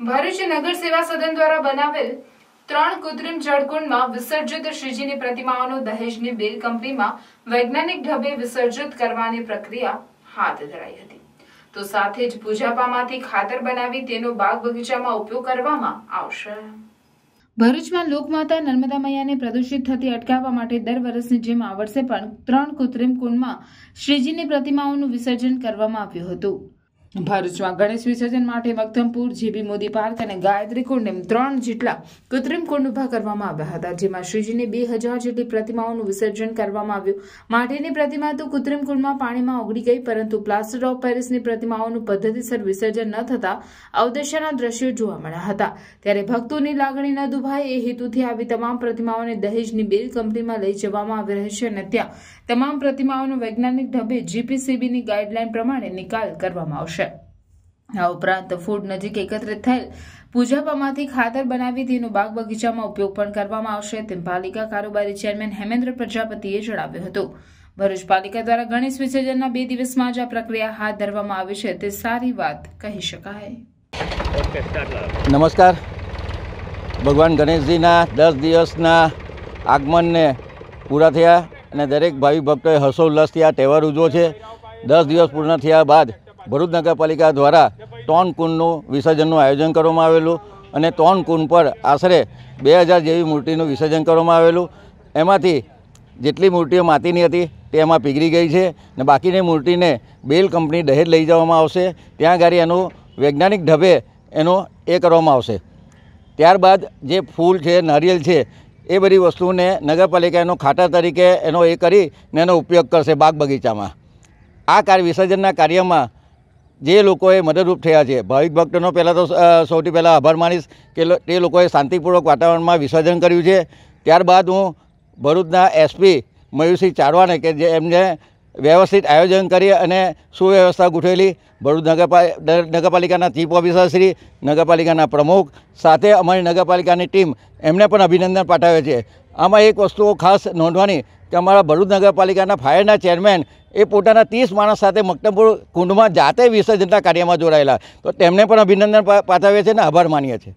ભરૂચ નગર સેવા સદન દ્વારા બનાવેલ ત્રણ કૃત્રિમ જળકુંડમાં વિસર્જિત શ્રીજીની પ્રતિમાઓનું દહેજની બિલ કંપનીમાં વૈજ્ઞાનિક ઢબે વિસર્જિત કરવાની પ્રક્રિયા હાથ ધરાઈ હતી તો સાથે જ ભૂજાપામાંથી ખાતર બનાવી તેનો બાગ બગીચામાં ઉપયોગ કરવામાં આવશે ભરૂચમાં લોકમાતા નર્મદા મૈયાને પ્રદૂષિત થતી અટકાવવા માટે દર વર્ષની જેમ આ વર્ષે પણ ત્રણ કૃત્રિમ કુંડમાં શ્રીજીની પ્રતિમાઓનું વિસર્જન કરવામાં આવ્યું હતું ભરૂચમાં ગણેશ વિસર્જન માટે મગધમપુર જીબી મોદી પાર્ક અને ગાયત્રી કુંડ એમ ત્રણ જેટલા કૃત્રિમ કુંડ ઉભા કરવામાં આવ્યા હતા જેમાં શ્રીજીની બે હજાર જેટલી પ્રતિમાઓનું વિસર્જન કરવામાં આવ્યું માટીની પ્રતિમા તો કૃત્રિમ કુંડમાં પાણીમાં ઓગળી ગઈ પરંતુ પ્લાસ્ટર ઓફ પેરિસની પ્રતિમાઓનું પદ્ધતિસર વિસર્જન ન થતા અવદેશાના દ્રશ્યો જોવા મળ્યા હતા ત્યારે ભક્તોની લાગણી ન દુભાય એ હેતુથી આવી તમામ પ્રતિમાઓને દહેજની બેલ કંપનીમાં લઈ જવામાં આવી રહી છે અને ત્યાં તમામ પ્રતિમાઓનો વૈજ્ઞાનિક ઢબે જીપીસીબીની ગાઈડલાઈન પ્રમાણે નિકાલ કરવામાં આવશે છે આ ઉપરાંત ફૂડ નજીક એકત્રિત થયેલ પૂજાપામાંથી ખાતર બનાવી તેનો બાગ બગીચામાં ઉપયોગ પણ કરવામાં આવશે તેમ પાલિકા કારોબારી ચેરમેન હેમેન્દ્ર પ્રજાપતિએ જણાવ્યું હતું ભરૂચ પાલિકા દ્વારા ગણેશ વિસર્જનના બે દિવસમાં જ આ પ્રક્રિયા હાથ ધરવામાં આવી છે તે સારી વાત કહી શકાય નમસ્કાર ભગવાન ગણેશજીના દસ દિવસના આગમનને પૂરા થયા અને દરેક ભાવિ ભક્તોએ હર્ષોલ્લાસથી આ તહેવાર ઉજવો છે દસ દિવસ પૂર્ણ થયા બાદ ભરૂચ નગરપાલિકા દ્વારા ટોન કુંડનું વિસર્જનનું આયોજન કરવામાં આવેલું અને ટોન કુંડ પર આશરે બે હજાર જેવી મૂર્તિનું વિસર્જન કરવામાં આવેલું એમાંથી જેટલી મૂર્તિઓ માતીની હતી તે એમાં પીગળી ગઈ છે અને બાકીની મૂર્તિને બેલ કંપની દહેજ લઈ જવામાં આવશે ત્યાં ગાડી એનું વૈજ્ઞાનિક ઢબે એનો એ કરવામાં આવશે ત્યારબાદ જે ફૂલ છે નારિયેલ છે એ બધી વસ્તુને નગરપાલિકા એનો ખાટા તરીકે એનો એ કરીને એનો ઉપયોગ કરશે બાગ બગીચામાં આ કાર્ય વિસર્જનના કાર્યમાં જે લોકોએ મદદરૂપ થયા છે ભાવિક ભક્તોનો પહેલાં તો સૌથી પહેલાં આભાર માનીશ કે તે લોકોએ શાંતિપૂર્વક વાતાવરણમાં વિસર્જન કર્યું છે ત્યારબાદ હું ભરૂચના એસપી મયુરસિંહ ચારવાને કે જે એમને વ્યવસ્થિત આયોજન કરી અને સુવ્યવસ્થા ગોઠવેલી ભરૂચ નગરપાલિકાના ચીફ ઓફિસર શ્રી નગરપાલિકાના પ્રમુખ સાથે અમારી નગરપાલિકાની ટીમ એમને પણ અભિનંદન પાઠવે છે આમાં એક વસ્તુઓ ખાસ નોંધવાની કે અમારા ભરૂચ નગરપાલિકાના ફાયરના ચેરમેન એ પોતાના ત્રીસ માણસ સાથે મક્તમપુર કુંડમાં જાતે વિસર્જનના કાર્યમાં જોડાયેલા તો તેમને પણ અભિનંદન પાઠવીએ છીએ અને આભાર માનીએ છીએ